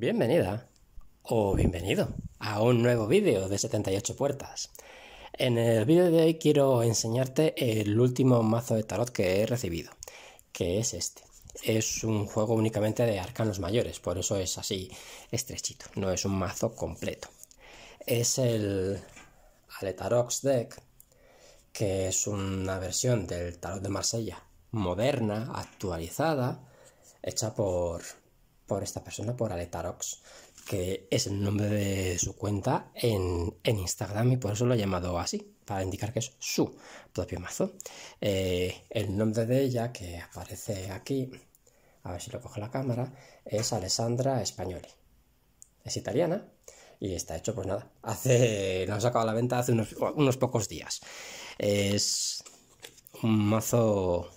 Bienvenida o bienvenido a un nuevo vídeo de 78 puertas. En el vídeo de hoy quiero enseñarte el último mazo de tarot que he recibido, que es este. Es un juego únicamente de arcanos mayores, por eso es así estrechito, no es un mazo completo. Es el Aletarox Deck, que es una versión del tarot de Marsella moderna, actualizada, hecha por por esta persona, por Aletarox, que es el nombre de su cuenta en, Instagram y por eso lo he llamado así, para indicar que es su propio mazo. Eh, el nombre de ella que aparece aquí, a ver si lo coge la cámara, es Alessandra Spagnoli. Es italiana y está hecho, pues nada, hace, lo han sacado a la venta hace unos, unos pocos días. Es un mazo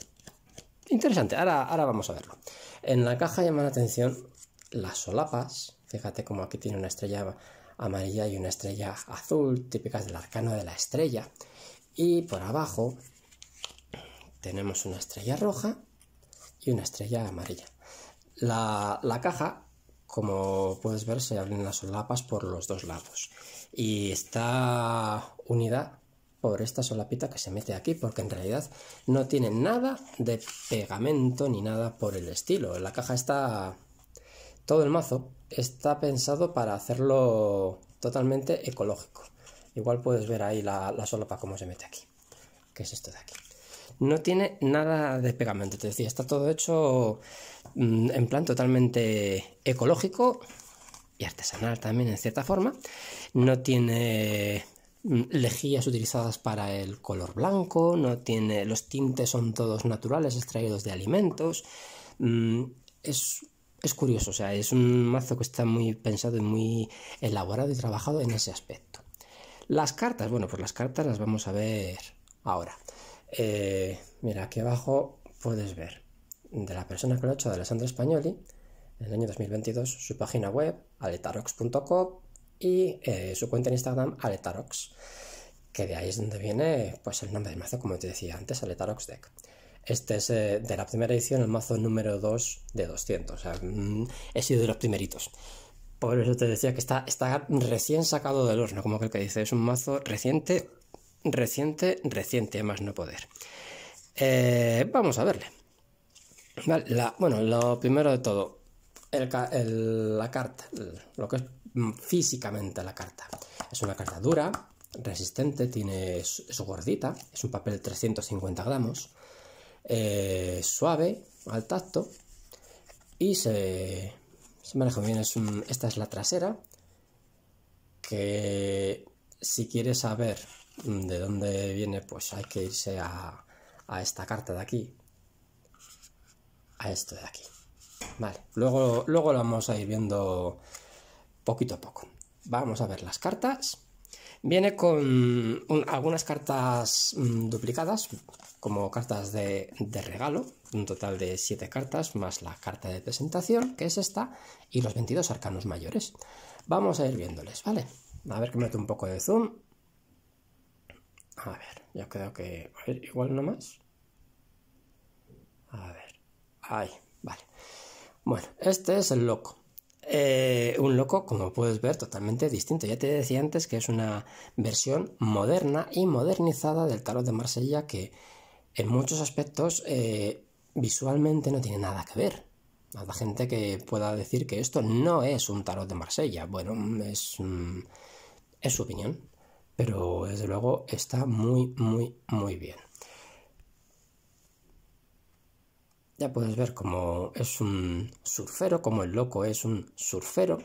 interesante, ahora, ahora vamos a verlo. En la caja llama la atención las solapas. Fíjate como aquí tiene una estrella amarilla y una estrella azul, típicas del arcano de la estrella. Y por abajo tenemos una estrella roja y una estrella amarilla. La, la caja, como puedes ver, se abren las solapas por los dos lados y está unida por esta solapita que se mete aquí, porque en realidad no tiene nada de pegamento ni nada por el estilo. La caja está... Todo el mazo está pensado para hacerlo totalmente ecológico. Igual puedes ver ahí la, solapa como se mete aquí. ¿Qué es esto de aquí? No tiene nada de pegamento, te decía, está todo hecho mm, en plan totalmente ecológico y artesanal también en cierta forma. No tiene lejillas utilizadas para el color blanco, no tiene, los tintes son todos naturales, extraídos de alimentos. Mm, es, curioso, o sea, es un mazo que está muy pensado y muy elaborado y trabajado en ese aspecto. Las cartas, bueno, pues las cartas las vamos a ver ahora. Eh, mira, aquí abajo puedes ver de la persona que lo ha hecho, de Alessandro Spagnoli, en el año 2022, su página web, aletarox.com, y eh, su cuenta en Instagram Aletarox, que de ahí es donde viene pues, el nombre del mazo, como te decía antes, Aletarox Deck. Este es eh, de la primera edición, el mazo número 2 de 200. O sea, mm, he sido de los primeritos. Por eso te decía que está, está recién sacado del horno, como que el que dice, es un mazo reciente, reciente, reciente, más no poder. Eh, vamos a verle. bueno, lo primero de todo, la carta, lo que es Mm, físicamente la carta. Es una carta dura, resistente, tiene, su gordita, es un papel de 350 gramos, eh, suave al tacto y se, maneja bien. esta es la trasera que si quieres saber mm, de dónde viene, pues hay que irse a, a esta carta de aquí, a esto de aquí. Vale, luego, luego lo vamos a ir viendo poquito a poco. Vamos a ver las cartas. Viene con algunas cartas mm, duplicadas, como cartas de, regalo, un total de 7 cartas, más la carta de presentación, que es esta, y los 22 arcanos mayores. Vamos a ir viéndoles, ¿vale? A ver que meto un poco de zoom. A ver, yo creo que... A ver, igual más A ver. Ahí, vale. Bueno, este es el loco. Eh, un loco, como puedes ver, totalmente distinto. Ya te decía antes que es una versión moderna y modernizada del tarot de Marsella que en muchos aspectos eh, visualmente no tiene nada que ver. A la gente que pueda decir que esto no es un tarot de Marsella. Bueno, es, mm, es su opinión. Pero desde luego está muy, muy, muy bien. Ya puedes ver cómo es un surfero, como el loco es un surfero.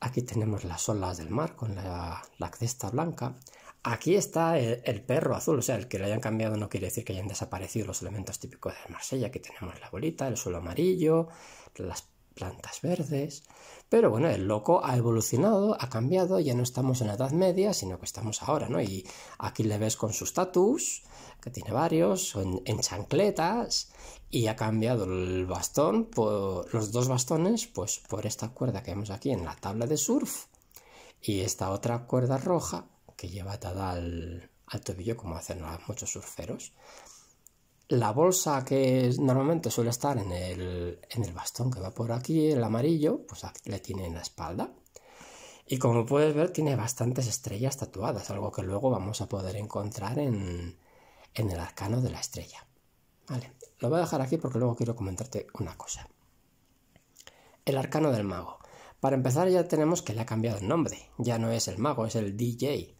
Aquí tenemos las olas del mar con la, cesta blanca. Aquí está el, perro azul, o sea, el que lo hayan cambiado no quiere decir que hayan desaparecido los elementos típicos de Marsella. Aquí tenemos la bolita, el suelo amarillo, las plantas verdes. Pero bueno, el loco ha evolucionado, ha cambiado, ya no estamos en la Edad Media, sino que estamos ahora, ¿no? Y aquí le ves con sus estatus que tiene varios, en, chancletas, y ha cambiado el bastón, por, los dos bastones, pues por esta cuerda que vemos aquí en la tabla de surf, y esta otra cuerda roja que lleva atada al, al tobillo, como hacen muchos surferos la bolsa que normalmente suele estar en el, en el bastón que va por aquí, el amarillo, pues le tiene en la espalda. Y como puedes ver, tiene bastantes estrellas tatuadas, algo que luego vamos a poder encontrar en, en el arcano de la estrella. Vale, lo voy a dejar aquí porque luego quiero comentarte una cosa. El arcano del mago. Para empezar ya tenemos que le ha cambiado el nombre. Ya no es el mago, es el DJ.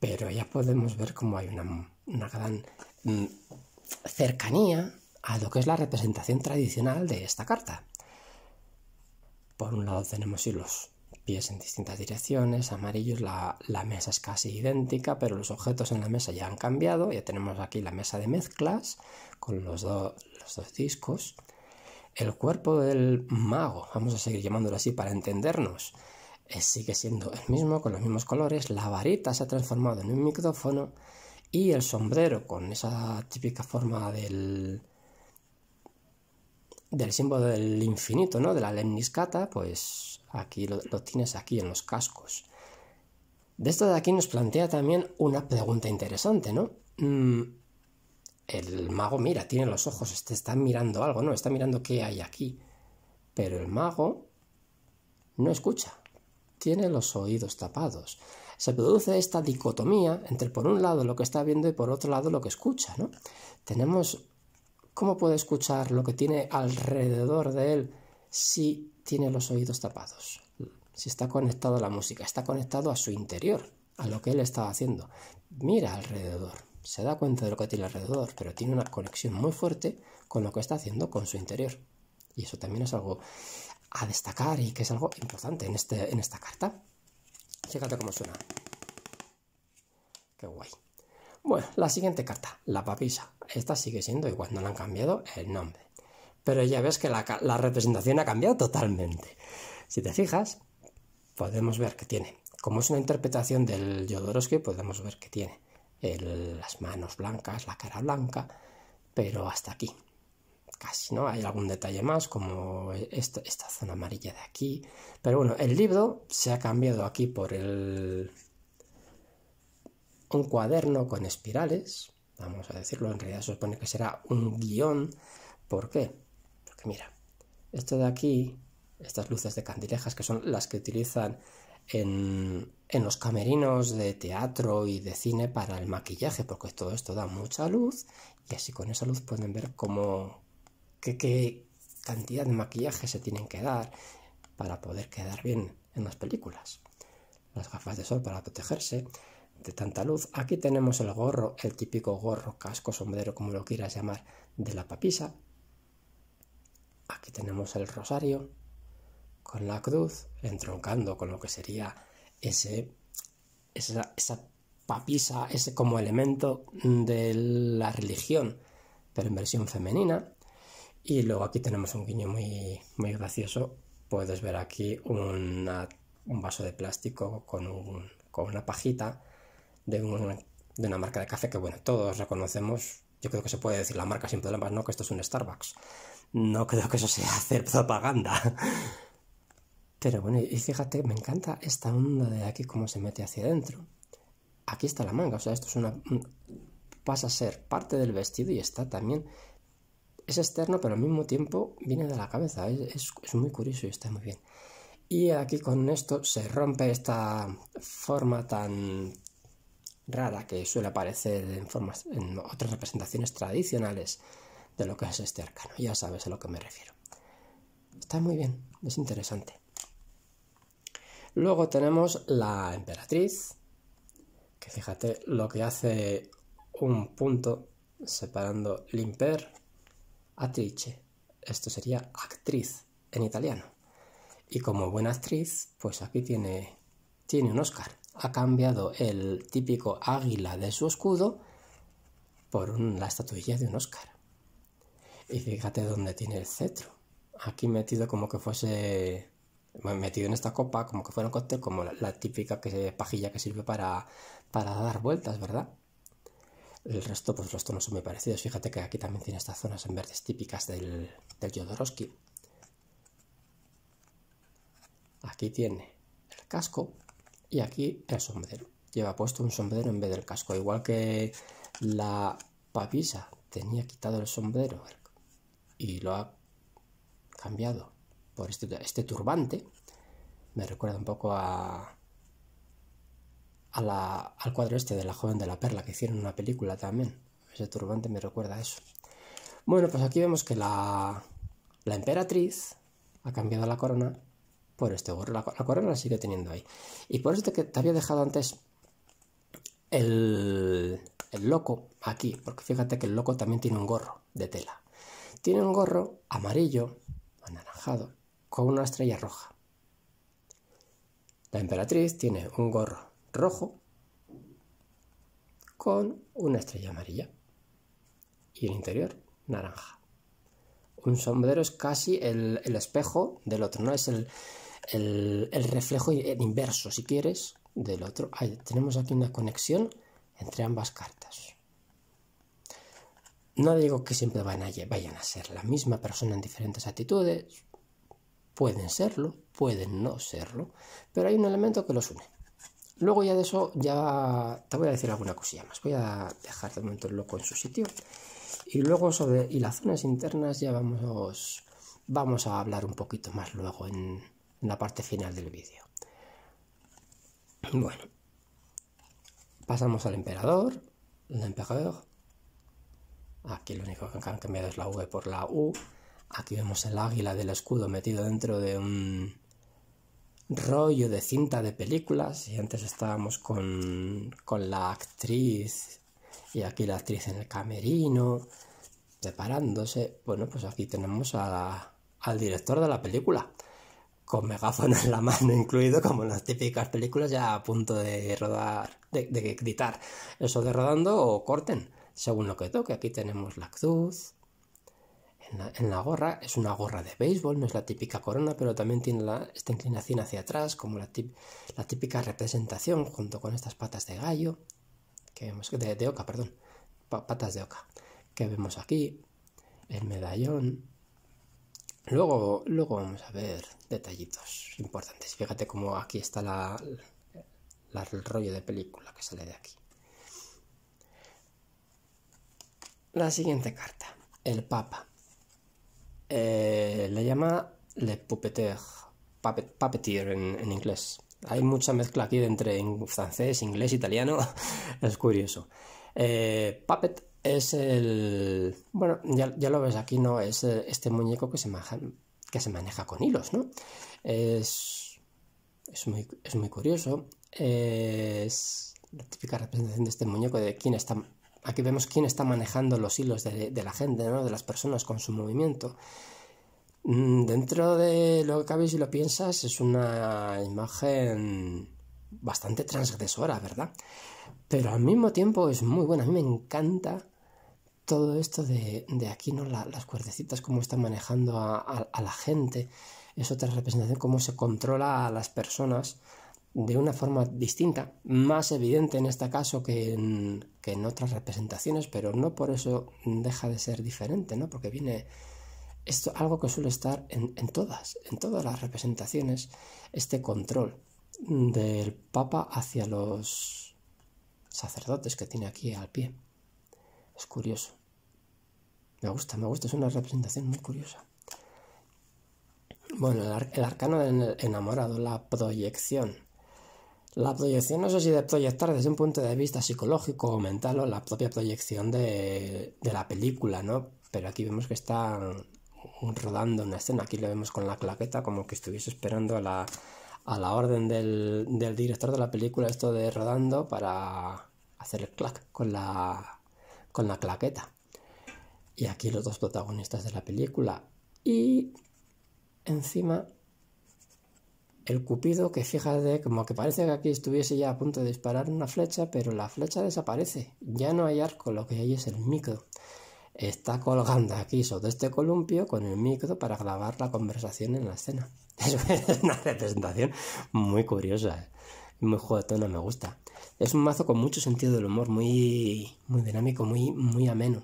Pero ya podemos ver cómo hay una, una gran Mm, cercanía a lo que es la representación tradicional de esta carta. Por un lado tenemos los pies en distintas direcciones, amarillos, la, mesa es casi idéntica, pero los objetos en la mesa ya han cambiado, ya tenemos aquí la mesa de mezclas con los, los dos discos. El cuerpo del mago, vamos a seguir llamándolo así para entendernos, eh, sigue siendo el mismo, con los mismos colores, la varita se ha transformado en un micrófono y el sombrero con esa típica forma del del símbolo del infinito, ¿no? De la lemniscata, pues aquí lo, tienes aquí en los cascos. De esto de aquí nos plantea también una pregunta interesante, ¿no? Mm, el mago mira, tiene los ojos, este está mirando algo, ¿no? Está mirando qué hay aquí. Pero el mago no escucha, tiene los oídos tapados se produce esta dicotomía entre por un lado lo que está viendo y por otro lado lo que escucha, ¿no? Tenemos cómo puede escuchar lo que tiene alrededor de él si tiene los oídos tapados, si está conectado a la música, está conectado a su interior, a lo que él está haciendo. Mira alrededor, se da cuenta de lo que tiene alrededor, pero tiene una conexión muy fuerte con lo que está haciendo con su interior. Y eso también es algo a destacar y que es algo importante en, este, en esta carta. Fíjate cómo suena. Qué guay. Bueno, la siguiente carta, la papisa. Esta sigue siendo igual, no le han cambiado el nombre. Pero ya ves que la, representación ha cambiado totalmente. Si te fijas, podemos ver que tiene, como es una interpretación del Jodorowsky, podemos ver que tiene las manos blancas, la cara blanca, pero hasta aquí casi, ¿no? Hay algún detalle más, como esta, zona amarilla de aquí. Pero bueno, el libro se ha cambiado aquí por el... un cuaderno con espirales, vamos a decirlo, en realidad se supone que será un guión. ¿Por qué? Porque mira, esto de aquí, estas luces de candilejas que son las que utilizan en, en, los camerinos de teatro y de cine para el maquillaje, porque todo esto da mucha luz y así con esa luz pueden ver cómo, qué, cantidad de maquillaje se tienen que dar para poder quedar bien en las películas. Las gafas de sol para protegerse de tanta luz. Aquí tenemos el gorro, el típico gorro, casco, sombrero, como lo quieras llamar, de la papisa. Aquí tenemos el rosario con la cruz, entroncando con lo que sería ese, esa, esa papisa, ese como elemento de la religión, pero en versión femenina. Y luego aquí tenemos un guiño muy, muy gracioso. Puedes ver aquí un vaso de plástico con, una pajita de, de, una marca de café que, bueno, todos reconocemos. Yo creo que se puede decir la marca sin problemas, no que esto es un Starbucks. No creo que eso sea hacer propaganda. Pero bueno, y fíjate, me encanta esta onda de aquí, cómo se mete hacia adentro. Aquí está la manga, o sea, esto es una. pasa a ser parte del vestido y está también es externo, pero al mismo tiempo viene de la cabeza. Es, muy curioso y está muy bien. Y aquí con esto se rompe esta forma tan rara que suele aparecer en, en otras representaciones tradicionales de lo que es este arcano. Ya sabes a lo que me refiero. Está muy bien, es interesante. Luego tenemos la emperatriz, que fíjate lo que hace un punto separando limper Atrice. Esto sería actriz en italiano. Y como buena actriz, pues aquí tiene, tiene un Oscar. Ha cambiado el típico águila de su escudo por una la estatuilla de un Oscar. Y fíjate dónde tiene el cetro. Aquí metido como que fuese. metido en esta copa, como que fuera un cóctel, como la, típica que, pajilla que sirve para, para dar vueltas, ¿verdad? El resto, pues los tonos son muy parecidos. Fíjate que aquí también tiene estas zonas en verdes típicas del, del Jodorowsky. Aquí tiene el casco y aquí el sombrero. Lleva puesto un sombrero en vez del casco. Igual que la papisa tenía quitado el sombrero y lo ha cambiado por este, este turbante. Me recuerda un poco a, al cuadro este de la joven de la perla que hicieron una película también. Ese turbante me recuerda a eso. Bueno, pues aquí vemos que la, la emperatriz ha cambiado la corona por este gorro. La, corona la sigue teniendo ahí. Y por eso que te había dejado antes el, el loco aquí, porque fíjate que el loco también tiene un gorro de tela. Tiene un gorro amarillo, anaranjado, con una estrella roja. La emperatriz tiene un gorro rojo con una estrella amarilla y el interior naranja. Un sombrero es casi el, espejo del otro, no es el, el, reflejo inverso, si quieres, del otro. tenemos aquí una conexión entre ambas cartas. No digo que siempre van a, vayan a ser la misma persona en diferentes actitudes, pueden serlo, pueden no serlo, pero hay un elemento que los une. Luego ya de eso, ya te voy a decir alguna cosilla más. Voy a dejar de momento el loco en su sitio. Y luego sobre y las zonas internas ya vamos, vamos a hablar un poquito más luego en, la parte final del vídeo. Bueno, pasamos al emperador, el emperador. Aquí lo único que han cambiado es la V por la U. Aquí vemos el águila del escudo metido dentro de un rollo de cinta de películas y antes estábamos con, con la actriz y aquí la actriz en el camerino preparándose. Bueno, pues aquí tenemos al director de la película con megáfono en la mano incluido, como en las típicas películas, ya a punto de rodar, de, de, gritar. Eso de rodando o corten, según lo que toque. Aquí tenemos la cruz, en la, gorra. Es una gorra de béisbol, no es la típica corona, pero también tiene esta inclinación hacia atrás, como la, típica representación junto con estas patas de gallo, que vemos, de, oca, perdón, patas de oca, que vemos aquí, el medallón. Luego, luego vamos a ver detallitos importantes. Fíjate cómo aquí está la, el rollo de película que sale de aquí. La siguiente carta, el Papa. Eh, le llama le puppeteer, puppeteer en, inglés. Hay mucha mezcla aquí entre francés, inglés, italiano. es curioso. Eh, puppet es el. Bueno, ya, lo ves aquí, ¿no? Es eh, este muñeco que se, maneja que se maneja con hilos, ¿no? Es. Es muy, es muy curioso. Es la típica representación de este muñeco de quién está Aquí vemos quién está manejando los hilos de, la gente, ¿no? de las personas con su movimiento. Mm, dentro de lo que cabe, y lo piensas, es una imagen bastante transgresora, ¿verdad? Pero al mismo tiempo es muy buena. A mí me encanta todo esto de, aquí, ¿no? las cuerdecitas, cómo están manejando a, la gente. Es otra representación, cómo se controla a las personas de una forma distinta, más evidente en este caso que en, otras representaciones, pero no por eso deja de ser diferente, ¿no? Porque viene esto algo que suele estar en, todas, en todas las representaciones, este control del Papa hacia los sacerdotes que tiene aquí al pie. Es curioso. Me gusta, me gusta, es una representación muy curiosa. Bueno, el, el arcano del enamorado, la proyección la proyección no sé si de proyectar desde un punto de vista psicológico o mental o la propia proyección de, la película, ¿no? Pero aquí vemos que está rodando una escena, aquí lo vemos con la claqueta como que estuviese esperando a la, a la orden del, director de la película esto de rodando para hacer el clac con la, con la claqueta. Y aquí los dos protagonistas de la película. Y encima el cupido que fíjate, como que parece que aquí estuviese ya a punto de disparar una flecha, pero la flecha desaparece. Ya no hay arco, lo que hay es el micro. Está colgando aquí sobre este columpio con el micro para grabar la conversación en la escena. Es una representación muy curiosa. ¿eh? Muy juguetona, me gusta. Es un mazo con mucho sentido del humor, muy, muy dinámico, muy, muy ameno.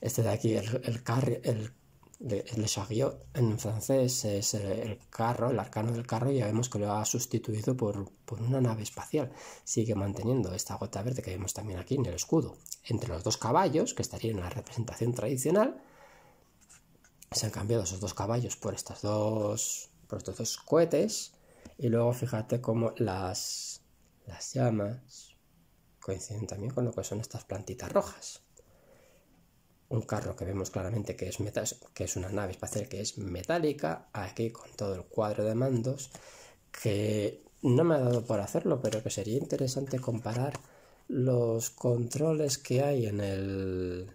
Este de aquí, el, el, el le Chariot en francés es el carro, el arcano del carro, y ya vemos que lo ha sustituido por, una nave espacial. Sigue manteniendo esta gota verde que vemos también aquí en el escudo. Entre los dos caballos, que estarían en la representación tradicional, se han cambiado esos dos caballos por, estas dos, por estos dos cohetes. Y luego fíjate cómo las llamas coinciden también con lo que son estas plantitas rojas un carro que vemos claramente que es, metas, que es una nave espacial que es metálica, aquí con todo el cuadro de mandos, que no me ha dado por hacerlo, pero que sería interesante comparar los controles que hay en el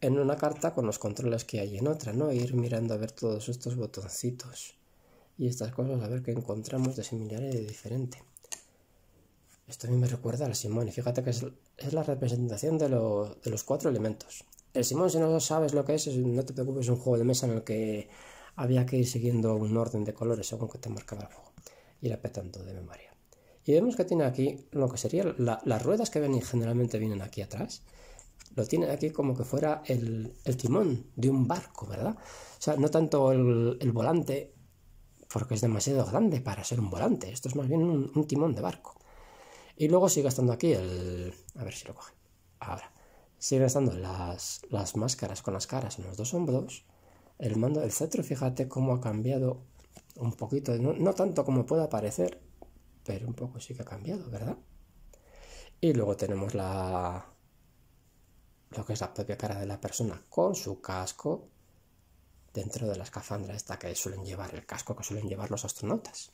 en una carta con los controles que hay en otra, ¿no? ir mirando a ver todos estos botoncitos y estas cosas, a ver qué encontramos de similar y de diferente. Esto a mí me recuerda al Simón, y fíjate que es, la representación de, los cuatro elementos. El Simón, si no sabes lo que es, no te preocupes, es un juego de mesa en el que había que ir siguiendo un orden de colores según que te marcaba el juego. Y la petando de memoria. Y vemos que tiene aquí lo que sería las ruedas que ven, generalmente vienen aquí atrás. Lo tiene aquí como que fuera el, timón de un barco, ¿verdad? O sea, no tanto el, volante, porque es demasiado grande para ser un volante. Esto es más bien un timón de barco. Y luego sigue estando aquí el... A ver si lo coge. Ahora. Siguen estando las, máscaras con las caras en los dos hombros. El mando del cetro, fíjate cómo ha cambiado un poquito. No, tanto como pueda parecer, pero un poco sí que ha cambiado, ¿verdad? Y luego tenemos la... Lo que es la propia cara de la persona con su casco dentro de la escafandra esta que suelen llevar, el casco que suelen llevar los astronautas.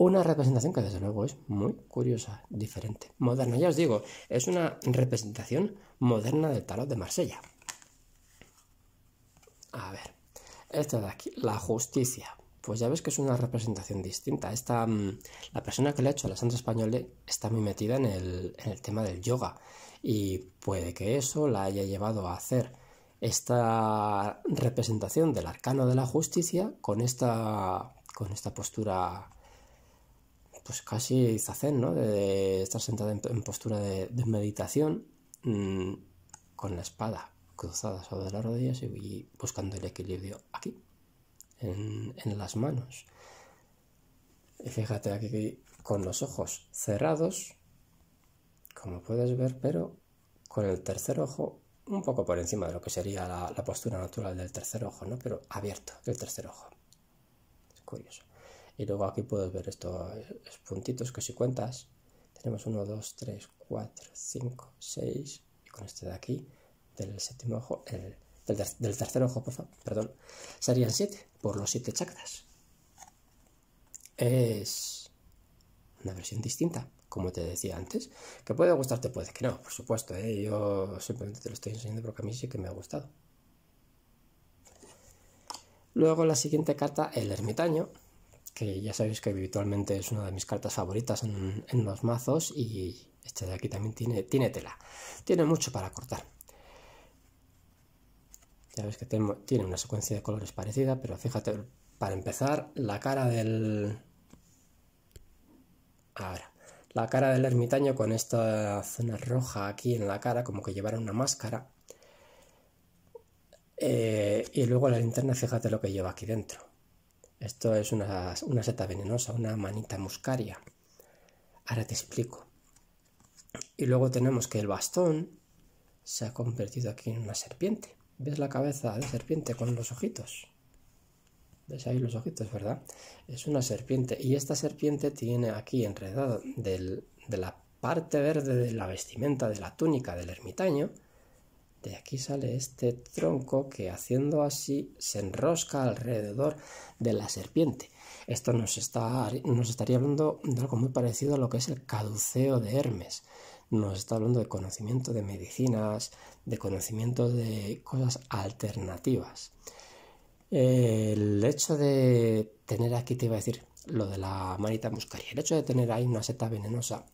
Una representación que desde luego es muy curiosa, diferente, moderna. Ya os digo, es una representación moderna del tarot de Marsella. A ver, esta de aquí, la justicia. Pues ya ves que es una representación distinta. Esta, mm, la persona que le ha hecho a la Santa Española está muy metida en el, tema del yoga y puede que eso la haya llevado a hacer esta representación del arcano de la justicia con esta, con esta postura pues casi zazen, ¿no? De, estar sentada en, postura de, meditación mm, con la espada cruzada sobre las rodillas y buscando el equilibrio aquí, en, las manos. Y fíjate aquí con los ojos cerrados, como puedes ver, pero con el tercer ojo un poco por encima de lo que sería la, la postura natural del tercer ojo, ¿no? Pero abierto el tercer ojo. Es curioso. Y luego aquí puedes ver estos puntitos que si cuentas, tenemos 1, 2, 3, 4, 5, 6, y con este de aquí, del séptimo del, tercer ojo, por favor, perdón, serían 7 por los 7 chakras. Es una versión distinta, como te decía antes, que puede gustarte, puede que no, por supuesto, ¿eh? yo simplemente te lo estoy enseñando porque a mí sí que me ha gustado. Luego la siguiente carta, el ermitaño, que ya sabéis que habitualmente es una de mis cartas favoritas en, los mazos y este de aquí también tiene, tiene tela, tiene mucho para cortar. Ya ves que tiene una secuencia de colores parecida, pero fíjate, para empezar, la cara del... Ahora, la cara del ermitaño con esta zona roja aquí en la cara, como que llevara una máscara. Eh, y luego la linterna, fíjate lo que lleva aquí dentro. Esto es una, seta venenosa, una manita muscaria. Ahora te explico. Y luego tenemos que el bastón se ha convertido aquí en una serpiente. ¿Ves la cabeza de serpiente con los ojitos? ¿Ves ahí los ojitos, verdad? Es una serpiente. Y esta serpiente tiene aquí enredado de la parte verde de la vestimenta, de la túnica del ermitaño, de aquí sale este tronco que haciendo así se enrosca alrededor de la serpiente. Esto nos, estaría hablando de algo muy parecido a lo que es el caduceo de Hermes. Nos está hablando de conocimiento de medicinas, de conocimiento de cosas alternativas. El hecho de tener aquí, te iba a decir, lo de la manita muscaria, el hecho de tener ahí una seta venenosa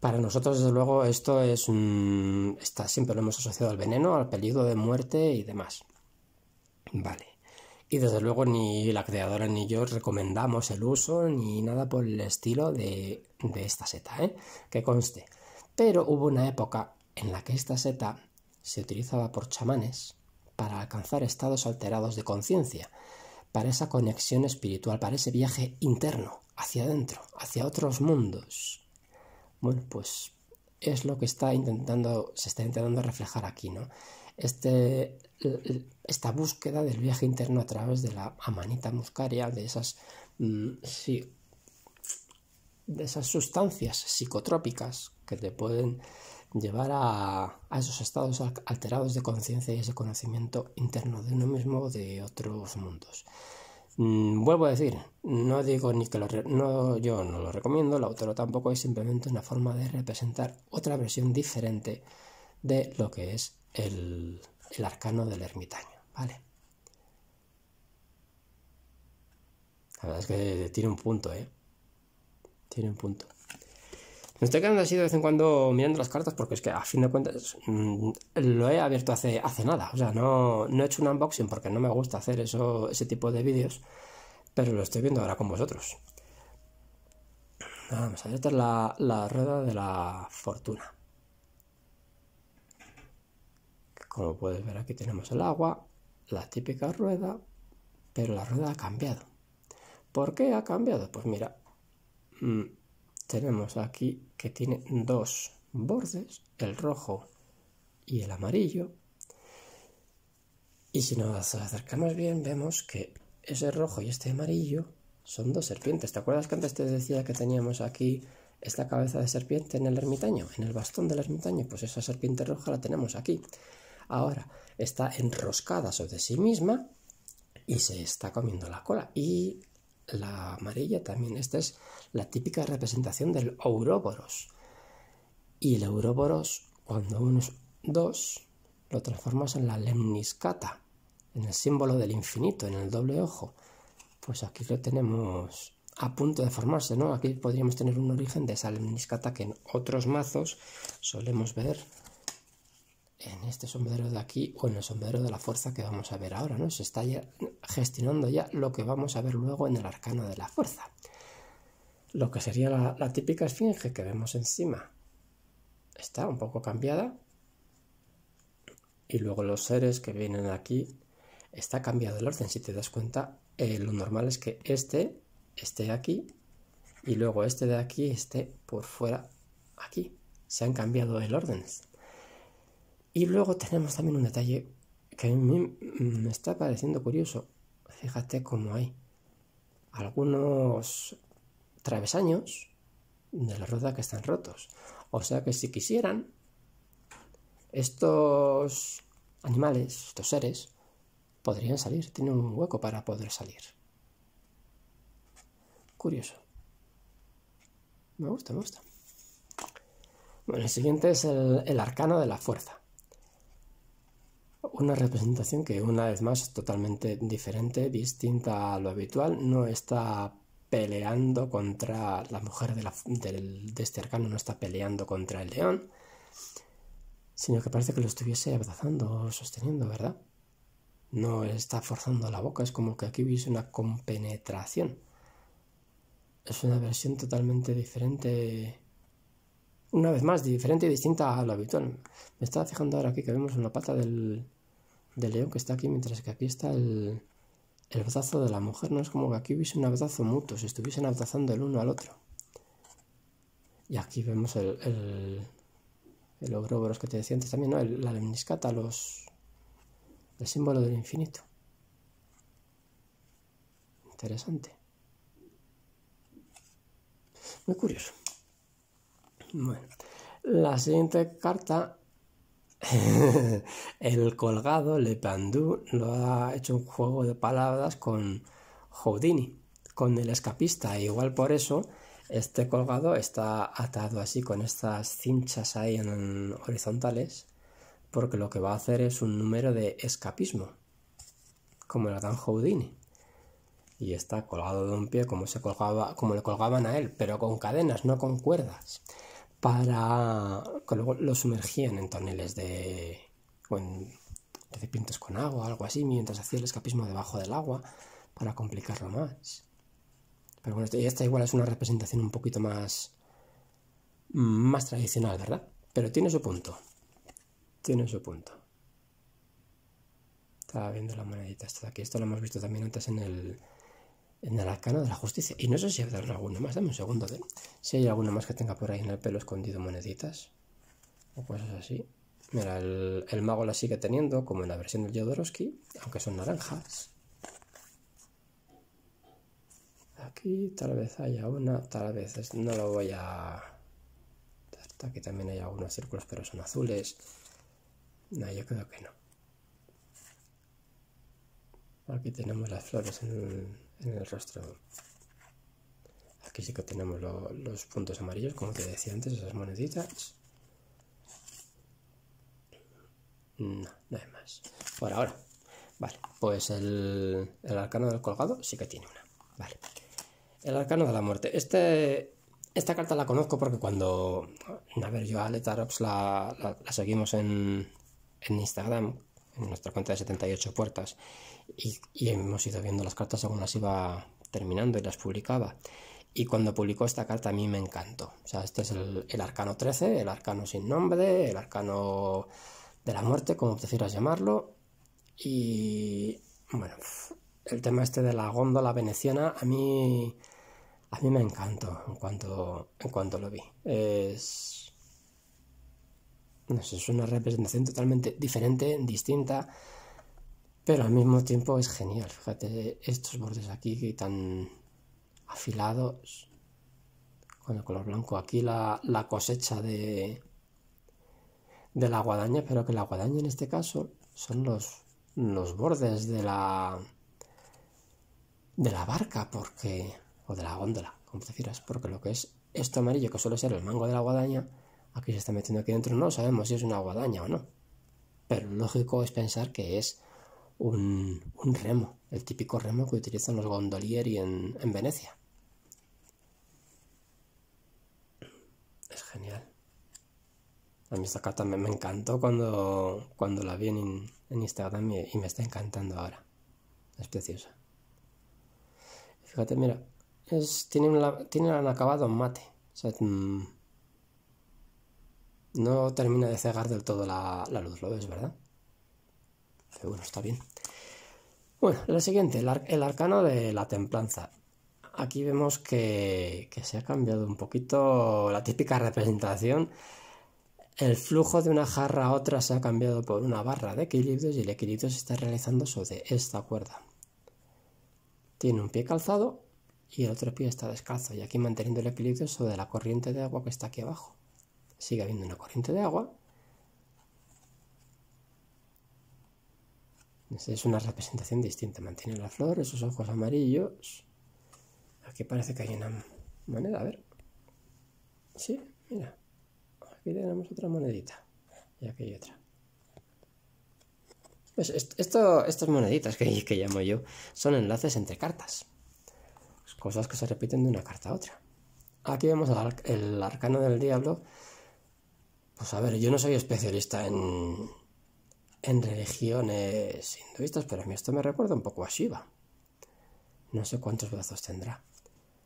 para nosotros, desde luego, esto es un... Está, siempre lo hemos asociado al veneno, al peligro de muerte y demás. Vale. Y desde luego ni la creadora ni yo recomendamos el uso ni nada por el estilo de, esta seta, ¿eh? que conste. Pero hubo una época en la que esta seta se utilizaba por chamanes para alcanzar estados alterados de conciencia, para esa conexión espiritual, para ese viaje interno, hacia adentro, hacia otros mundos. Bueno, pues es lo que está intentando, se está intentando reflejar aquí, ¿no? Este, esta búsqueda del viaje interno a través de la amanita muscaria, de esas, mm, de esas sustancias psicotrópicas que te pueden llevar a, a esos estados alterados de conciencia y ese conocimiento interno de uno mismo o de otros mundos. Mm, vuelvo a decir, no digo ni que lo no, yo no lo recomiendo, el autor tampoco es simplemente una forma de representar otra versión diferente de lo que es el, arcano del ermitaño, ¿vale? La verdad es que tiene un punto, ¿eh? Tiene un punto. Me estoy quedando así de vez en cuando mirando las cartas porque es que a fin de cuentas mm, lo he abierto hace, hace nada. O sea, no, no he hecho un unboxing porque no me gusta hacer eso, ese tipo de vídeos, pero lo estoy viendo ahora con vosotros. Vamos a ver, esta es la, rueda de la fortuna. Como puedes ver aquí tenemos el agua, la típica rueda, pero la rueda ha cambiado. ¿Por qué ha cambiado? Pues mira, mm, tenemos aquí que tiene dos bordes, el rojo y el amarillo. Y si nos acercamos bien, vemos que ese rojo y este amarillo son dos serpientes. ¿Te acuerdas que antes te decía que teníamos aquí esta cabeza de serpiente en el ermitaño, en el bastón del ermitaño? Pues esa serpiente roja la tenemos aquí. Ahora está enroscada sobre sí misma y se está comiendo la cola. Y la amarilla también. Esta es la típica representación del Ouroboros. Y el Ouroboros, cuando uno es dos, lo transformas en la lemniscata, en el símbolo del infinito, en el doble ojo. Pues aquí lo tenemos a punto de formarse, ¿no? Aquí podríamos tener un origen de esa lemniscata que en otros mazos solemos ver en este sombrero de aquí o en el sombrero de la fuerza que vamos a ver ahora, ¿no? Se está gestionando ya lo que vamos a ver luego en el arcano de la fuerza. Lo que sería la, típica esfinge que vemos encima está un poco cambiada. Y luego los seres que vienen aquí está cambiado el orden. Si te das cuenta, eh, lo normal es que este esté aquí y luego este de aquí esté por fuera aquí. Se han cambiado el orden. Y luego tenemos también un detalle que a mí me está pareciendo curioso. Fíjate cómo hay algunos travesaños de la rueda que están rotos. O sea que si quisieran, estos animales, estos seres, podrían salir, tienen un hueco para poder salir. Curioso. Me gusta, me gusta. Bueno, el siguiente es el arcano de la fuerza. Una representación que una vez más es totalmente diferente, distinta a lo habitual, no está peleando contra la mujer de, este arcano, no está peleando contra el león, sino que parece que lo estuviese abrazando o sosteniendo, ¿verdad? No está forzando la boca, es como que aquí hubiese una compenetración. Es una versión totalmente diferente una vez más, diferente y distinta a lo habitual. Me estaba fijando ahora aquí que vemos una pata del, del león que está aquí, mientras que aquí está el, el de la mujer. No es como que aquí hubiese un abrazo mutuo, si estuviesen abrazando el uno al otro. Y aquí vemos el, el, que te decía antes también, ¿no? El, la lemniscata, los, el símbolo del infinito. Interesante. Muy curioso. Bueno, la siguiente carta el colgado, Le Pandu, lo ha hecho un juego de palabras con Houdini, con el escapista. E igual por eso este colgado está atado así con estas cinchas ahí en horizontales, porque lo que va a hacer es un número de escapismo, como lo Dan Houdini. Y está colgado de un pie como se colgaba, como le colgaban a él, pero con cadenas, no con cuerdas para. Luego lo sumergían en toneles de. o en recipientes con agua, algo así, mientras hacía el escapismo debajo del agua, para complicarlo más. Pero bueno, este, esta igual es una representación un poquito más. más tradicional, ¿verdad? Pero tiene su punto. Tiene su punto. Estaba viendo la monedita esta de aquí. Esto lo hemos visto también antes en el en el arcano de la justicia. Y no sé si habrá alguna más, dame un segundo, ¿eh? si hay alguna más que tenga por ahí en el pelo escondido moneditas o cosas así. Mira, el, mago la sigue teniendo, como en la versión del Jodorowsky, aunque son naranjas. Aquí tal vez haya una, tal vez no lo voy a... Aquí también hay algunos círculos, pero son azules. No, yo creo que no. Aquí tenemos las flores en, en el rostro aquí sí que tenemos los puntos amarillos como te decía antes esas moneditas no, no hay más por ahora vale pues el, arcano del colgado sí que tiene una vale el arcano de la muerte este esta carta la conozco porque cuando a ver yo a Letarops la, seguimos en, en Instagram en nuestra cuenta de 78 puertas y, hemos ido viendo las cartas según las iba terminando y las publicaba. Y cuando publicó esta carta a mí me encantó. O sea, este es el, arcano 13, el arcano sin nombre, el arcano de la muerte, como prefieras llamarlo. Y bueno, el tema este de la góndola veneciana a mí, a mí me encantó en cuanto, en cuanto lo vi. Es, es una representación totalmente diferente, distinta pero al mismo tiempo es genial. Fíjate, estos bordes aquí que tan afilados con el color blanco. Aquí la, cosecha de, de la guadaña, pero que la guadaña en este caso son los, los bordes de la, de la barca, porque, o de la góndola, como prefieras, porque lo que es esto amarillo, que suele ser el mango de la guadaña, aquí se está metiendo aquí dentro, no sabemos si es una guadaña o no. Pero lógico es pensar que es un, remo, el típico remo que utilizan los gondolieri en, en Venecia. Es genial. A mí esta carta me, encantó cuando, cuando la vi en, Instagram y, me está encantando ahora. Es preciosa. Fíjate, mira, es, tiene, un, tiene un acabado mate. Mm, no termina de cegar del todo la, la luz, ¿lo ves, verdad? bueno, está bien. Bueno, la siguiente, el, arcano de la templanza. Aquí vemos que, que se ha cambiado un poquito la típica representación. El flujo de una jarra a otra se ha cambiado por una barra de equilibrios y el equilibrio se está realizando sobre esta cuerda. Tiene un pie calzado y el otro pie está descalzo y aquí manteniendo el equilibrio sobre la corriente de agua que está aquí abajo. Sigue habiendo una corriente de agua es una representación distinta. Mantiene la flor, esos ojos amarillos. Aquí parece que hay una moneda, a ver. Sí, mira. Aquí tenemos otra monedita. Y aquí hay otra. Pues esto, estas moneditas que, que llamo yo son enlaces entre cartas. Cosas que se repiten de una carta a otra. Aquí vemos el arcano del diablo. Pues a ver, yo no soy especialista en en religiones hinduistas, pero a mí esto me recuerda un poco a Shiva. No sé cuántos brazos tendrá.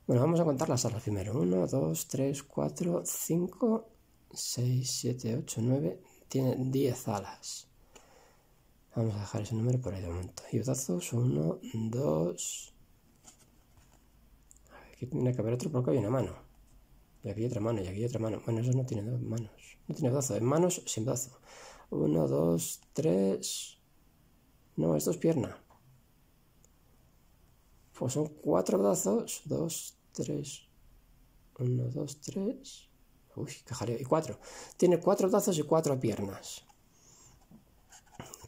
Bueno, vamos a contar las alas primero. 1, 2, 3, 4, 5, 6, 7, 8, 9. Tiene 10 alas. Vamos a dejar ese número por ahí de momento. Y brazos, 1, 2... Aquí tiene que haber otro porque hay una mano. Y aquí hay otra mano, y aquí hay otra mano. Bueno, eso no tiene dos manos. No tiene brazo, es manos sin brazo. 1, 2, 3. No, esto es pierna. Pues son cuatro brazos. 2, 3. 1, 2, 3. Uy, cajaría. Y 4. Tiene cuatro brazos y cuatro piernas.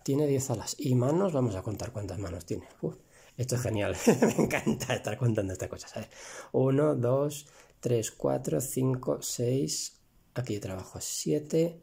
Tiene 10 alas. Y manos, vamos a contar cuántas manos tiene. Uf, esto es genial. Me encanta estar contando estas cosas. 1, 2, 3, 4, 5, 6. Aquí yo trabajo 7.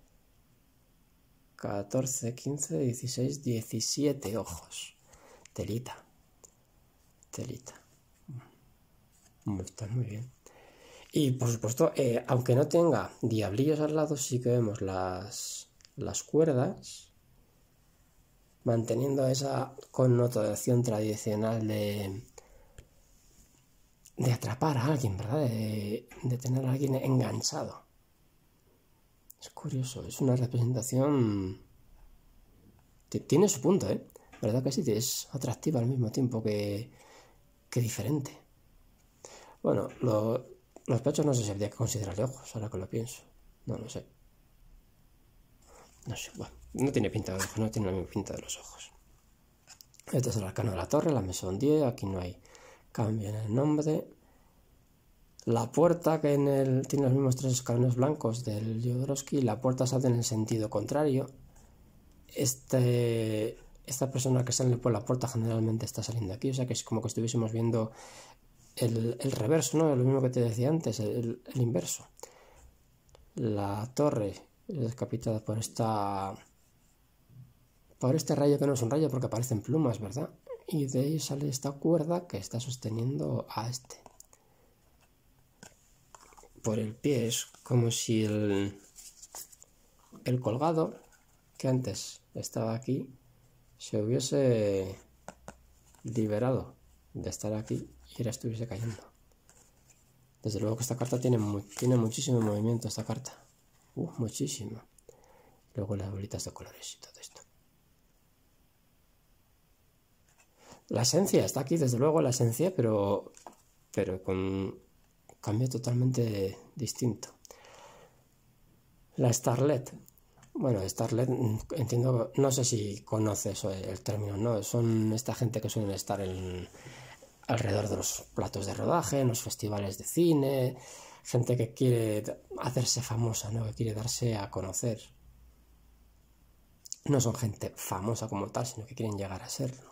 14, 15, 16, 17 ojos. Telita. Telita. Mm. muy bien. Y por supuesto, eh, aunque no tenga diablillos al lado, sí que vemos las, las cuerdas manteniendo esa connotación tradicional de, de atrapar a alguien, ¿verdad? de tener a alguien enganchado. Es curioso, es una representación... Tiene su punto, ¿eh? La verdad que sí, es atractiva al mismo tiempo que, diferente. Bueno, los pechos no sé si habría que considerarle ojos, ahora que lo pienso. No lo sé. No sé, bueno, no tiene pinta de ojos, no tiene la misma pinta de los ojos. Este es el arcano de la torre, la son 10, aquí no hay cambio en el nombre. La puerta, que en tiene los mismos tres escalones blancos del Jodorowsky, la puerta sale en el sentido contrario. Este, esta persona que sale por la puerta generalmente está saliendo aquí, o sea que es como que estuviésemos viendo el, reverso, ¿no? Lo mismo que te decía antes, el, inverso. La torre es decapitada por esta. por este rayo que no es un rayo porque aparecen plumas, ¿verdad? Y de ahí sale esta cuerda que está sosteniendo a este por el pie. Es como si el, el colgado que antes estaba aquí se hubiese liberado de estar aquí y ahora estuviese cayendo. Desde luego que esta carta tiene, tiene muchísimo movimiento, esta carta. Uh, muchísimo. Luego las bolitas de colores y todo esto. La esencia, está aquí desde luego la esencia, pero, pero con Cambio totalmente distinto. La Starlet. Bueno, Starlet, mm, entiendo, no sé si conoces el término, ¿no? Son esta gente que suelen estar en, alrededor de los platos de rodaje, en los festivales de cine, gente que quiere hacerse famosa, ¿no? Que quiere darse a conocer. No son gente famosa como tal, sino que quieren llegar a serlo.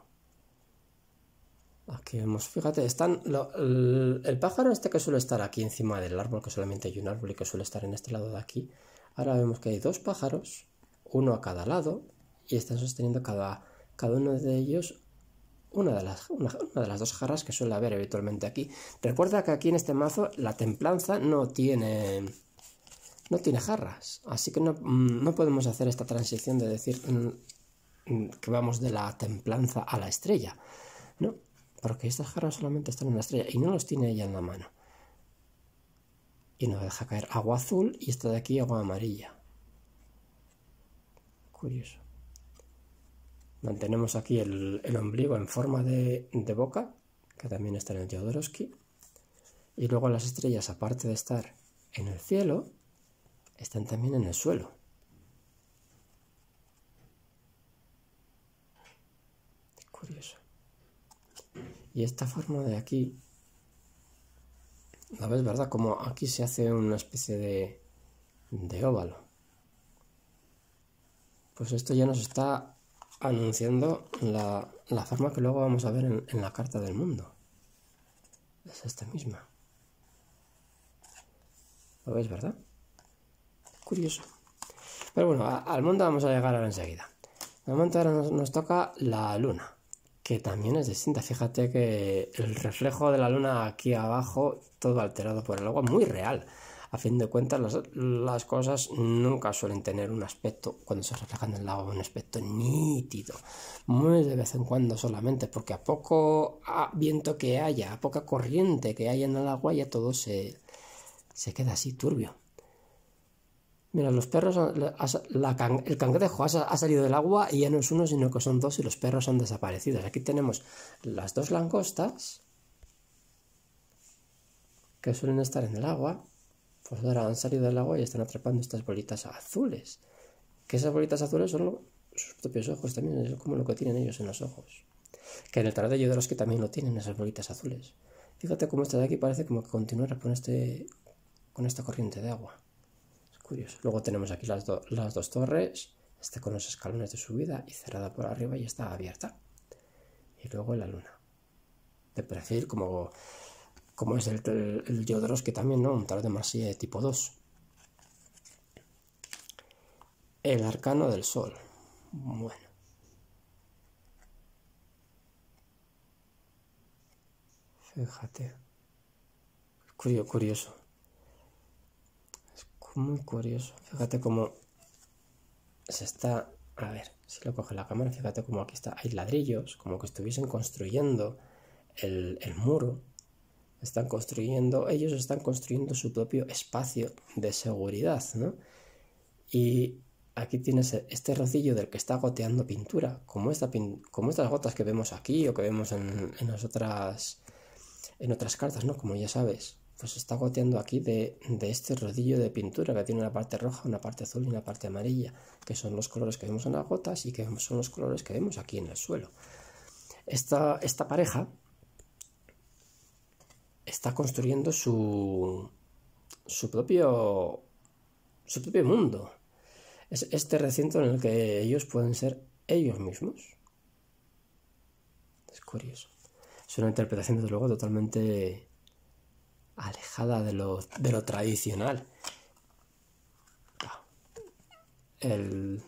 Aquí ah, vemos, fíjate, están el, pájaro este que suele estar aquí encima del árbol, que solamente hay un árbol y que suele estar en este lado de aquí. Ahora vemos que hay dos pájaros, uno a cada lado, y están sosteniendo cada, cada uno de ellos una de, las, de las dos jarras que suele haber habitualmente aquí. Recuerda que aquí en este mazo la templanza no tiene no tiene jarras, así que no, mm, no, podemos hacer esta transición de decir mm, mm, que vamos de la templanza a la estrella, ¿no? porque estas jarras solamente están en la estrella y no los tiene ella en la mano. Y nos deja caer agua azul y esta de aquí agua amarilla. Curioso. Mantenemos aquí el, ombligo en forma de, boca, que también está en el Jodorowsky. Y luego las estrellas, aparte de estar en el cielo, están también en el suelo. Curioso. Y esta forma de aquí, ¿la ves, verdad? Como aquí se hace una especie de, de óvalo. Pues esto ya nos está anunciando la, forma que luego vamos a ver en, la carta del mundo. Es esta misma. ¿Lo ves, verdad? Curioso. Pero bueno, al mundo vamos a llegar ahora enseguida. Al momento ahora nos toca la luna que también es distinta. Fíjate que el reflejo de la luna aquí abajo, todo alterado por el agua, muy real. A fin de cuentas, las, cosas nunca suelen tener un aspecto, cuando se reflejan en el agua, un aspecto nítido. Muy de vez en cuando solamente, porque a poco viento que haya, a poca corriente que haya en el agua, ya todo se queda así turbio. Mira, los perros, el cangrejo ha, salido del agua y ya no es uno, sino que son dos y los perros han desaparecido. Aquí tenemos las dos langostas que suelen estar en el agua. Pues ahora han salido del agua y están atrapando estas bolitas azules. Que esas bolitas azules son sus propios ojos también, es como lo que tienen ellos en los ojos. Que en el tarot de los que también lo tienen, esas bolitas azules. Fíjate cómo esta de aquí parece como que continúa con, este, con esta corriente de agua. Luego tenemos aquí las, dos torres, esta con los escalones de subida y cerrada por arriba y está abierta. Y luego la luna. De perfil, como, como es el, el, que también, ¿no? Un tarot de masía de tipo 2. El arcano del sol. Bueno. Fíjate. Curio, curioso muy curioso. Fíjate cómo se está... A ver, si lo coge la cámara, fíjate cómo aquí está. Hay ladrillos, como que estuviesen construyendo el, muro. Están construyendo, ellos están construyendo su propio espacio de seguridad, ¿no? Y aquí tienes este rocillo del que está goteando pintura, como, como estas gotas que vemos aquí o que vemos en, otras, en otras cartas, ¿no? Como ya sabes, pues está goteando aquí de, este rodillo de pintura que tiene una parte roja, una parte azul y una parte amarilla, que son los colores que vemos en las gotas y que son los colores que vemos aquí en el suelo. Esta, esta pareja está construyendo su, su, propio, su propio mundo. Es este recinto en el que ellos pueden ser ellos mismos. Es curioso. Es una interpretación, desde luego, totalmente alejada de lo, tradicional. El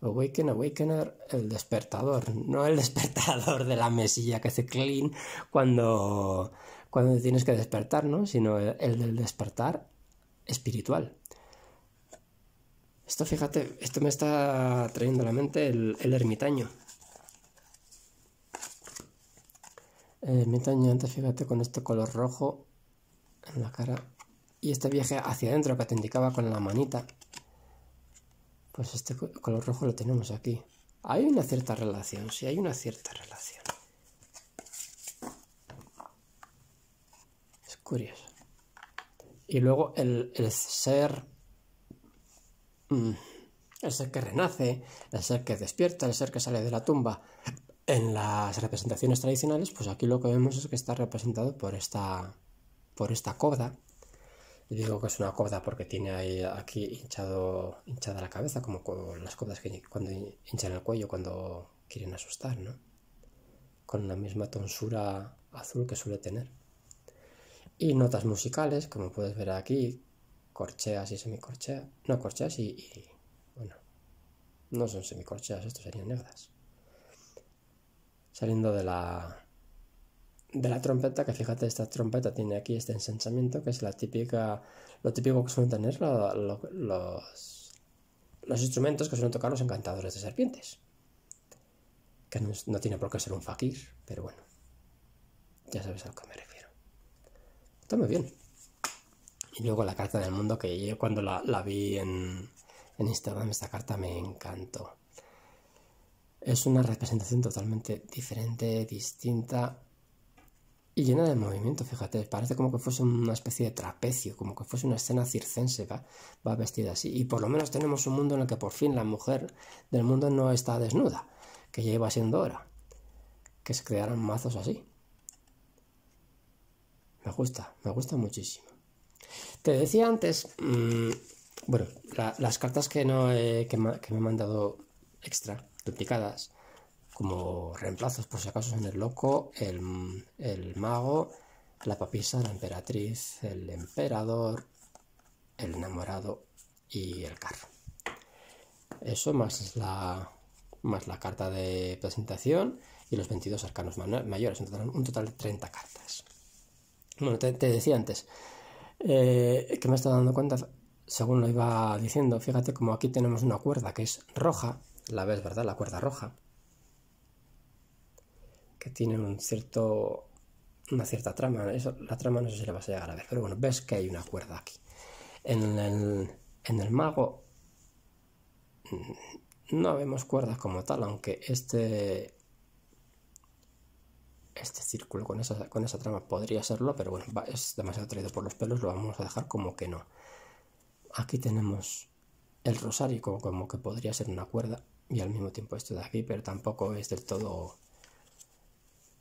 Awaken, Awakener, el despertador, no el despertador de la mesilla que hace clean cuando, cuando tienes que despertar, ¿no? sino el, del despertar espiritual. Esto, fíjate, esto me está trayendo a la mente el ermitaño. eh, antes, fíjate, con este color rojo en la cara. Y este viaje hacia adentro que te indicaba con la manita. Pues este color rojo lo tenemos aquí. Hay una cierta relación, sí, hay una cierta relación. Es curioso. Y luego el, el ser... Mm, el ser que renace, el ser que despierta, el ser que sale de la tumba. En las representaciones tradicionales, pues aquí lo que vemos es que está representado por esta, por esta cobra. Y digo que es una coda porque tiene ahí, aquí hinchado, hinchada la cabeza, como las cobras que cuando hinchan el cuello cuando quieren asustar, ¿no? Con la misma tonsura azul que suele tener. Y notas musicales, como puedes ver aquí, corcheas y semicorcheas. No, corcheas y, y bueno, no son semicorcheas, estos serían negras saliendo de la, de la trompeta, que fíjate, esta trompeta tiene aquí este ensanchamiento, que es la típica, lo típico que suelen tener los, los instrumentos que suelen tocar los encantadores de serpientes. Que no, tiene por qué ser un fakir, pero bueno, ya sabes a lo que me refiero. Está muy bien. Y luego la carta del mundo, que yo cuando la, la vi en, en Instagram, esta carta me encantó es una representación totalmente diferente, distinta y llena de movimiento, fíjate, parece como que fuese una especie de trapecio, como que fuese una escena circense, va, va vestida así. Y por lo menos tenemos un mundo en el que por fin la mujer del mundo no está desnuda, que ya iba siendo hora, que se crearan mazos así. Me gusta, me gusta muchísimo. Te decía antes, mm, bueno, las cartas que, no he, que me han mandado extra, duplicadas como reemplazos por si acaso en el loco, el, el mago, la papisa, la emperatriz, el emperador, el enamorado y el carro. Eso más la, más la carta de presentación y los 22 arcanos mayores, un total, un total de 30 cartas. Bueno, te, decía antes eh, que me estaba dando cuenta, según lo iba diciendo, fíjate como aquí tenemos una cuerda que es roja, la ves, ¿verdad? La cuerda roja, que tiene un cierto, una cierta trama. la trama no sé si la vas a llegar a ver, pero bueno, ves que hay una cuerda aquí. En el, mago mm, no vemos cuerdas como tal, aunque este este círculo con esa, con esa trama podría serlo, pero bueno, es demasiado traído por los pelos, lo vamos a dejar como que no. Aquí tenemos el rosario como que podría ser una cuerda y al mismo tiempo esto de aquí, pero tampoco es del todo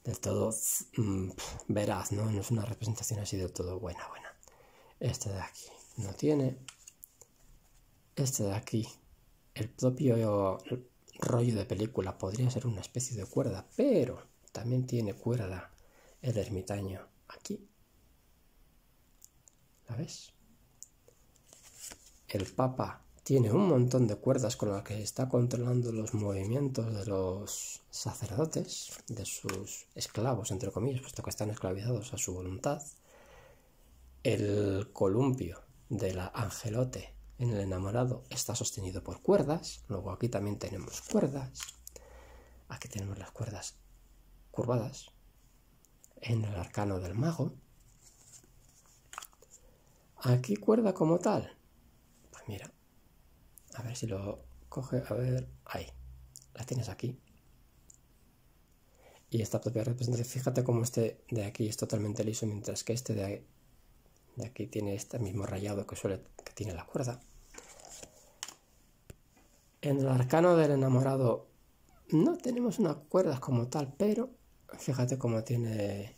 del todo mm, veraz, ¿no? No es una representación así del todo buena, buena. Este de aquí no tiene. Este de aquí, el propio rollo de película podría ser una especie de cuerda, pero también tiene cuerda el ermitaño aquí. ¿La ves? El papa tiene un montón de cuerdas con las que está controlando los movimientos de los sacerdotes, de sus esclavos, entre comillas, puesto que están esclavizados a su voluntad. El columpio de la angelote en el enamorado está sostenido por cuerdas. Luego aquí también tenemos cuerdas. Aquí tenemos las cuerdas curvadas en el arcano del mago. Aquí cuerda como tal. Pues mira, a ver si lo coge. A ver, ahí. la tienes aquí. Y esta propia representación, fíjate cómo este de aquí es totalmente liso, mientras que este de aquí, de aquí tiene este mismo rayado que suele que tiene la cuerda. En el arcano del enamorado no tenemos unas cuerdas como tal, pero fíjate cómo tiene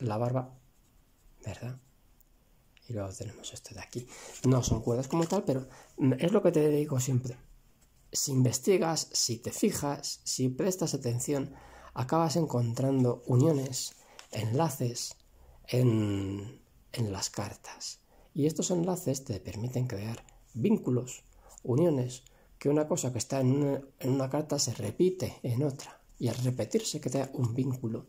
la barba, ¿verdad? y luego tenemos esto de aquí. No son cuerdas como tal, pero es lo que te digo siempre. Si investigas, si te fijas, si prestas atención, acabas encontrando uniones, enlaces en, en las cartas. Y estos enlaces te permiten crear vínculos, uniones, que una cosa que está en una, en una carta se repite en otra. Y al repetirse crea un vínculo,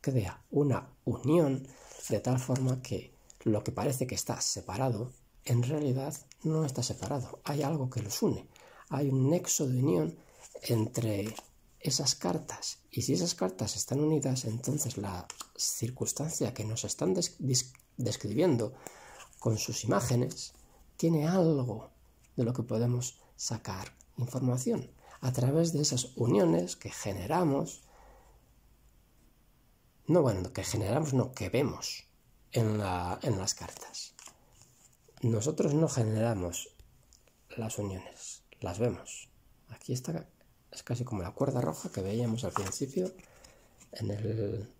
crea una unión de tal forma que lo que parece que está separado, en realidad no está separado. Hay algo que los une. Hay un nexo de unión entre esas cartas. Y si esas cartas están unidas, entonces la circunstancia que nos están describiendo con sus imágenes tiene algo de lo que podemos sacar información. A través de esas uniones que generamos, no bueno, que generamos, no, que vemos en, las cartas. Nosotros no generamos las uniones, las vemos. Aquí está, es casi como la cuerda roja que veíamos al principio en el,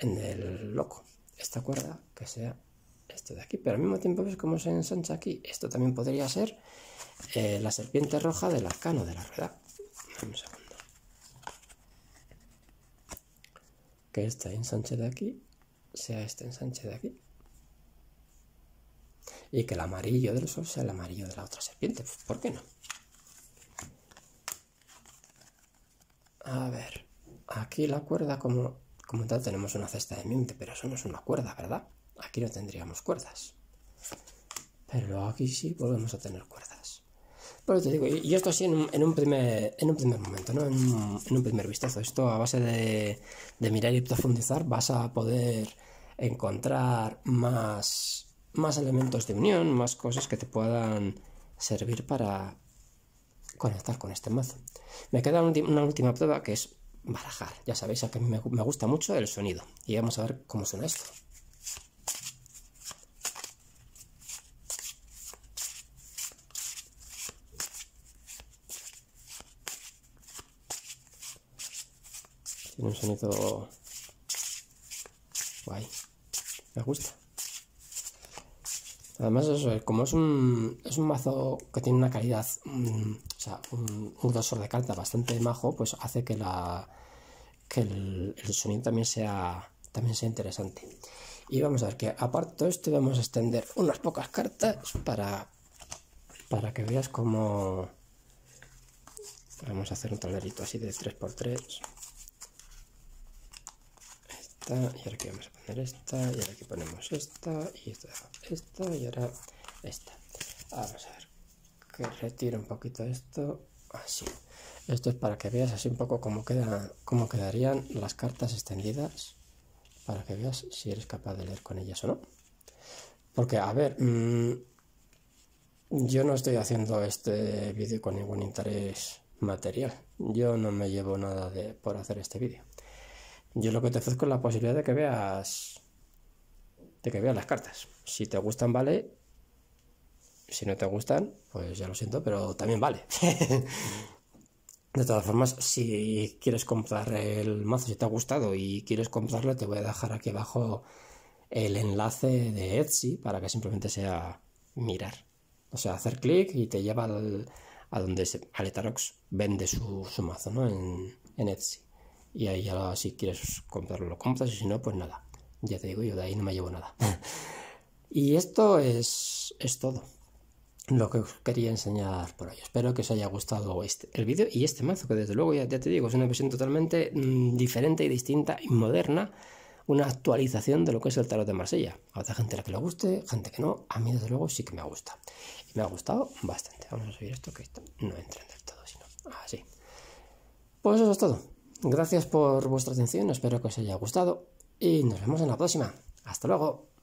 en el loco. Esta cuerda que sea esto de aquí, pero al mismo tiempo ves cómo se ensancha aquí. Esto también podría ser eh, la serpiente roja del arcano de la rueda. Un segundo. Que está ensanche de aquí sea este ensanche de aquí. Y que el amarillo del sol sea el amarillo de la otra serpiente. Pues, ¿Por qué no? A ver, aquí la cuerda como, como tal tenemos una cesta de miente pero eso no es una cuerda, ¿verdad? Aquí no tendríamos cuerdas. Pero aquí sí volvemos a tener cuerdas y esto así en un, primer, momento, En un, primer vistazo. Esto a base de, mirar y profundizar vas a poder encontrar más, más elementos de unión, más cosas que te puedan servir para conectar con este mazo. Me queda una última prueba que es barajar. Ya sabéis a que me gusta mucho el sonido. Y vamos a ver cómo suena esto. Tiene un sonido guay. Me gusta. Además, eso, eh, como es un, es un mazo que tiene una calidad, mm, o sea, un, dosor de carta bastante majo, pues hace que, la, el, sonido también sea, también sea interesante. Y vamos a ver que aparte de esto vamos a extender unas pocas cartas para, para que veas cómo... Vamos a hacer un tablerito así de 3x3 y ahora aquí vamos a poner esta, y ahora aquí ponemos esta, y esta, esta, y ahora esta. Vamos a ver, que retiro un poquito esto, así. Esto es para que veas así un poco cómo, queda, cómo quedarían las cartas extendidas, para que veas si eres capaz de leer con ellas o no. Porque, a ver, mm, yo no estoy haciendo este vídeo con ningún interés material. Yo no me llevo nada de, por hacer este vídeo. Yo lo que te ofrezco es la posibilidad de que veas de que veas las cartas. Si te gustan, vale. Si no te gustan, pues ya lo siento, pero también vale. de todas formas, si quieres comprar el mazo, si te ha gustado y quieres comprarlo, te voy a dejar aquí abajo el enlace de Etsy para que simplemente sea mirar. O sea, hacer clic y te lleva a donde Aletarox vende su, mazo, En, en Etsy y ahí ya si quieres comprarlo lo compras y si no pues nada ya te digo yo de ahí no me llevo nada y esto es, es todo lo que os quería enseñar por hoy espero que os haya gustado este, el vídeo y este mazo que desde luego ya, te digo es una versión totalmente mm, diferente y distinta y moderna una actualización de lo que es el tarot de Marsella. Habrá gente a la que le guste, gente que no. A mí, desde luego, sí que me gusta. Y me ha gustado bastante. Vamos a subir esto que esto no entra todo, sino así. Pues eso es todo. Gracias por vuestra atención, espero que os haya gustado y nos vemos en la próxima. Hasta luego.